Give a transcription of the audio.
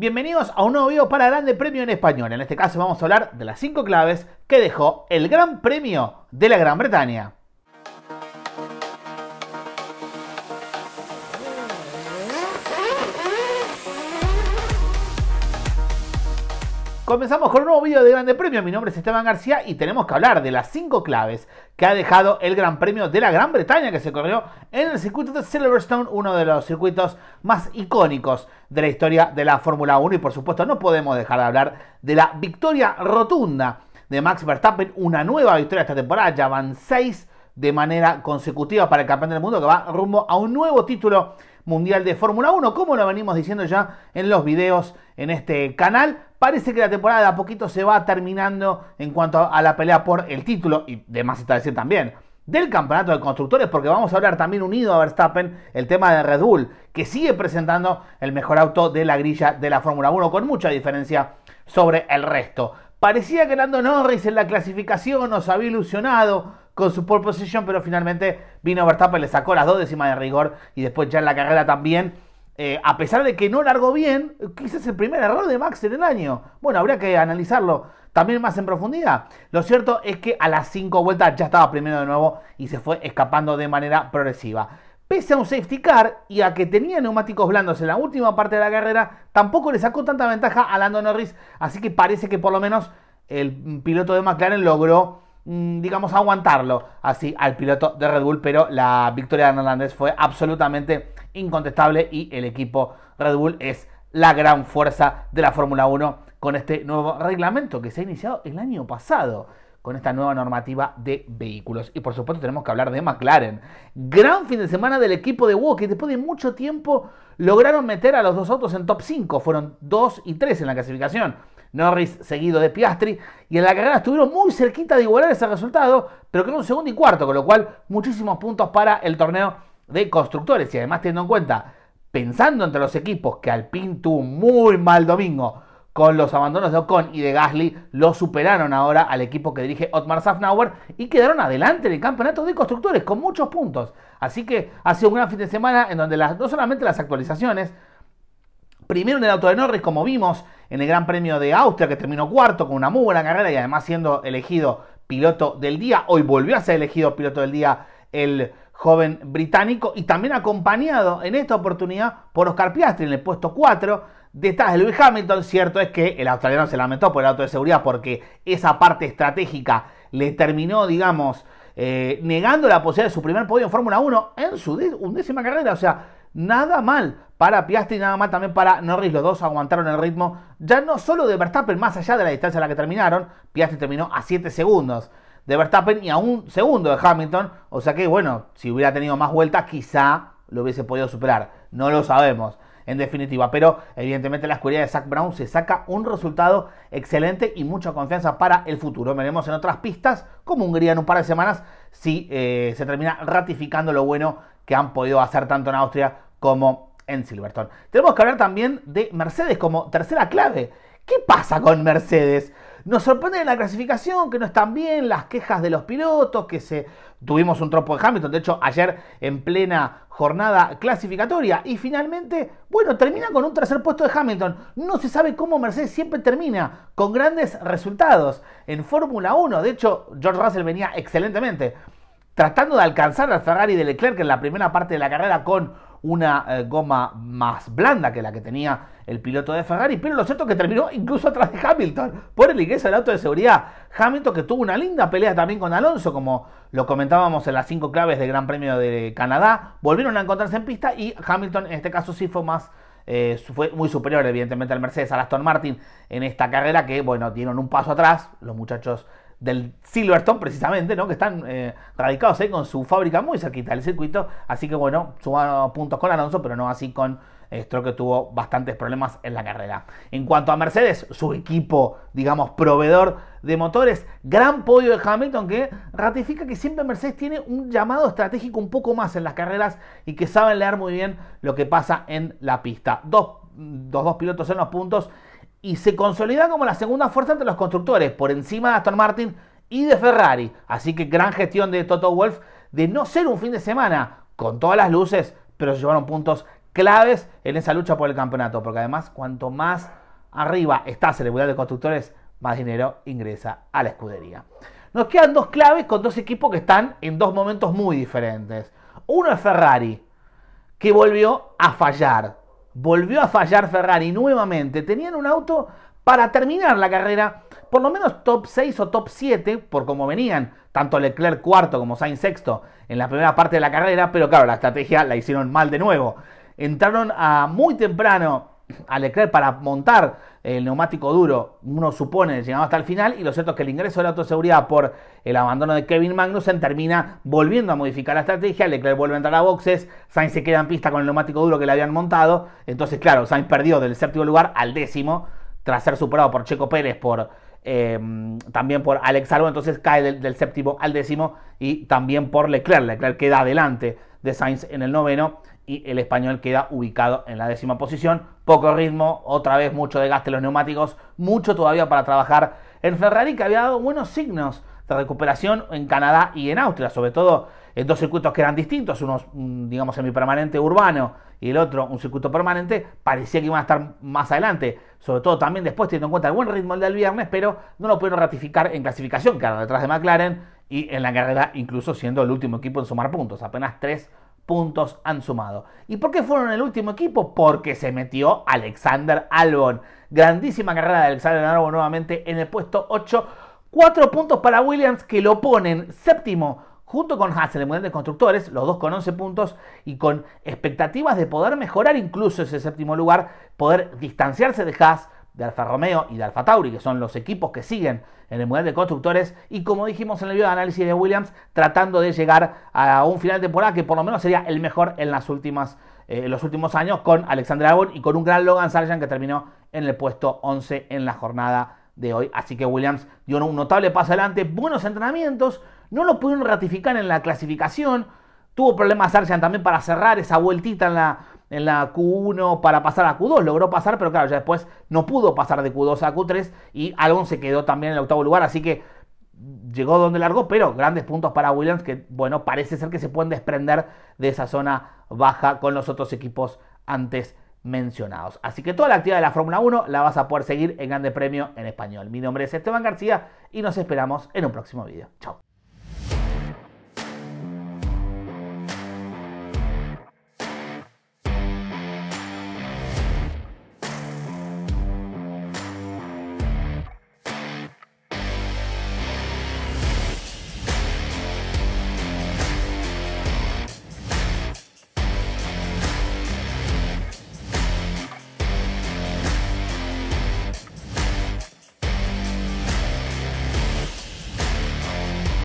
Bienvenidos a un nuevo video para Grande Premio en Español. En este caso vamos a hablar de las 5 claves que dejó el Gran Premio de la Gran Bretaña. Comenzamos con un nuevo video de Grande Premio. Mi nombre es Esteban García y tenemos que hablar de las cinco claves que ha dejado el Gran Premio de la Gran Bretaña que se corrió en el circuito de Silverstone, uno de los circuitos más icónicos de la historia de la Fórmula 1 y por supuesto no podemos dejar de hablar de la victoria rotunda de Max Verstappen, una nueva victoria esta temporada, ya van 6 de manera consecutiva para el campeón del mundo que va rumbo a un nuevo título mundial de Fórmula 1, como lo venimos diciendo ya en los videos en este canal. Parece que la temporada de a poquito se va terminando en cuanto a la pelea por el título y demás está decir también del campeonato de constructores, porque vamos a hablar también unido a Verstappen el tema de Red Bull, que sigue presentando el mejor auto de la grilla de la Fórmula 1 con mucha diferencia sobre el resto. Parecía que Lando Norris en la clasificación nos había ilusionado con su pole position, pero finalmente vino Verstappen, le sacó las dos décimas de rigor y después ya en la carrera también. Eh, a pesar de que no largó bien, quizás el primer error de Max en el año. Bueno, habría que analizarlo también más en profundidad. Lo cierto es que a las cinco vueltas ya estaba primero de nuevo y se fue escapando de manera progresiva. Pese a un safety car y a que tenía neumáticos blandos en la última parte de la carrera, tampoco le sacó tanta ventaja a Lando Norris, así que parece que por lo menos el piloto de McLaren logró Mm, digamos, aguantarlo así al piloto de Red Bull, pero la victoria de Hernández fue absolutamente incontestable y el equipo Red Bull es la gran fuerza de la Fórmula 1 con este nuevo reglamento que se ha iniciado el año pasado con esta nueva normativa de vehículos. Y por supuesto tenemos que hablar de McLaren. Gran fin de semana del equipo de que Después de mucho tiempo lograron meter a los dos autos en top 5. Fueron 2 y 3 en la clasificación. Norris seguido de Piastri. Y en la carrera estuvieron muy cerquita de igualar ese resultado, pero quedó un segundo y cuarto, con lo cual muchísimos puntos para el torneo de constructores. Y además teniendo en cuenta, pensando entre los equipos, que Alpine tuvo muy mal domingo con los abandonos de Ocon y de Gasly, lo superaron ahora al equipo que dirige Otmar Safnauer y quedaron adelante en el campeonato de constructores con muchos puntos. Así que ha sido un gran fin de semana en donde no solamente las actualizaciones, primero en el auto de Norris, como vimos en el Gran Premio de Austria, que terminó cuarto con una muy buena carrera y además siendo elegido piloto del día. Hoy volvió a ser elegido piloto del día el joven británico y también acompañado en esta oportunidad por Oscar Piastri en el puesto 4 Detrás de Lewis Hamilton, cierto es que el australiano se lamentó por el auto de seguridad porque esa parte estratégica le terminó, digamos, eh, negando la posibilidad de su primer podio en Fórmula 1 en su undécima carrera. O sea, nada mal para Piastri, nada mal también para Norris. Los dos aguantaron el ritmo, ya no solo de Verstappen, más allá de la distancia a la que terminaron. Piastri terminó a 7 segundos de Verstappen y a un segundo de Hamilton. O sea que, bueno, si hubiera tenido más vueltas, quizá lo hubiese podido superar. No lo sabemos en definitiva. Pero evidentemente la escuridad de Zach Brown se saca un resultado excelente y mucha confianza para el futuro. Veremos en otras pistas, como Hungría en un par de semanas, si eh, se termina ratificando lo bueno que han podido hacer tanto en Austria como en Silverstone. Tenemos que hablar también de Mercedes como tercera clave. ¿Qué pasa con Mercedes? Nos sorprende la clasificación, que no están bien, las quejas de los pilotos, que se tuvimos un tropo de Hamilton, de hecho ayer en plena jornada clasificatoria. Y finalmente, bueno, termina con un tercer puesto de Hamilton. No se sabe cómo Mercedes siempre termina, con grandes resultados. En Fórmula 1, de hecho, George Russell venía excelentemente, tratando de alcanzar al Ferrari de Leclerc en la primera parte de la carrera con una eh, goma más blanda que la que tenía el piloto de Ferrari, pero lo cierto es que terminó incluso atrás de Hamilton por el ingreso del auto de seguridad. Hamilton que tuvo una linda pelea también con Alonso, como lo comentábamos en las cinco claves del Gran Premio de Canadá, volvieron a encontrarse en pista y Hamilton en este caso sí fue más... Eh, fue muy superior evidentemente al Mercedes, al Aston Martin en esta carrera que, bueno, dieron un paso atrás los muchachos del Silverstone, precisamente, ¿no? Que están eh, radicados ahí con su fábrica muy cerquita del circuito. Así que bueno, suban puntos con Alonso, pero no así con Stroll que tuvo bastantes problemas en la carrera. En cuanto a Mercedes, su equipo, digamos, proveedor de motores, gran podio de Hamilton que ratifica que siempre Mercedes tiene un llamado estratégico un poco más en las carreras y que saben leer muy bien lo que pasa en la pista. Dos, dos, dos pilotos en los puntos y se consolida como la segunda fuerza entre los constructores, por encima de Aston Martin y de Ferrari. Así que gran gestión de Toto Wolf de no ser un fin de semana con todas las luces, pero se llevaron puntos claves en esa lucha por el campeonato, porque además cuanto más arriba está la de constructores, más dinero ingresa a la escudería. Nos quedan dos claves con dos equipos que están en dos momentos muy diferentes. Uno es Ferrari, que volvió a fallar volvió a fallar Ferrari nuevamente. Tenían un auto para terminar la carrera, por lo menos top 6 o top 7, por como venían, tanto Leclerc cuarto como Sainz sexto en la primera parte de la carrera, pero claro, la estrategia la hicieron mal de nuevo. Entraron a muy temprano a Leclerc para montar el neumático duro, uno supone, llegaba hasta el final, y lo cierto es que el ingreso de la autoseguridad por el abandono de Kevin Magnussen termina volviendo a modificar la estrategia, Leclerc vuelve a entrar a boxes, Sainz se queda en pista con el neumático duro que le habían montado, entonces claro, Sainz perdió del séptimo lugar al décimo, tras ser superado por Checo Pérez por Em, también por Alex Albon, entonces cae del, del, séptimo al décimo y también por Leclerc. Leclerc queda adelante de Sainz en el noveno y el español queda ubicado en la décima posición. Poco ritmo, otra vez mucho desgaste en los neumáticos, mucho todavía para trabajar en Ferrari que había dado buenos signos de recuperación en Canadá y en Austria, sobre todo en eh, dos circuitos que eran distintos, uno, mm, digamos, semipermanente urbano y el otro un circuito permanente, parecía que iban a estar más adelante, sobre todo también después teniendo en cuenta el buen ritmo del viernes, pero no lo pudieron ratificar en clasificación, quedaron detrás de McLaren y en la carrera incluso siendo el último equipo en sumar puntos, apenas tres puntos han sumado. ¿Y por qué fueron el último equipo? Porque se metió Alexander Albon. Grandísima carrera de Alexander Albon nuevamente en el puesto 8. Cuatro puntos para Williams que lo ponen séptimo junto con en el mundial de constructores, los dos con 11 puntos y con expectativas de poder mejorar incluso ese séptimo lugar, poder distanciarse de Haas, de Alfa Romeo y de Alfa Tauri, que son los equipos que siguen en el mundial de constructores, y como dijimos en el video de análisis de Williams, tratando de llegar a un final de temporada que por lo menos sería el mejor en las últimas eh, los últimos años con Alexander Albon y con un gran Logan Sargent que terminó en el puesto 11 en la jornada de hoy. Así que Williams dio un notable paso adelante, buenos entrenamientos, no lo pudieron ratificar en la clasificación. Tuvo problemas Sargent también para cerrar esa vueltita en la, en la Q1 para pasar a Q2. Logró pasar, pero claro, ya después no pudo pasar de Q2 a Q3 y Alon se quedó también en el octavo lugar. Así que llegó donde largó, pero grandes puntos para Williams que, bueno, parece ser que se pueden desprender de esa zona baja con los otros equipos antes mencionados. Así que toda la actividad de la Fórmula 1 la vas a poder seguir en Grande Premio en español. Mi nombre es Esteban García y nos esperamos en un próximo video. Chao.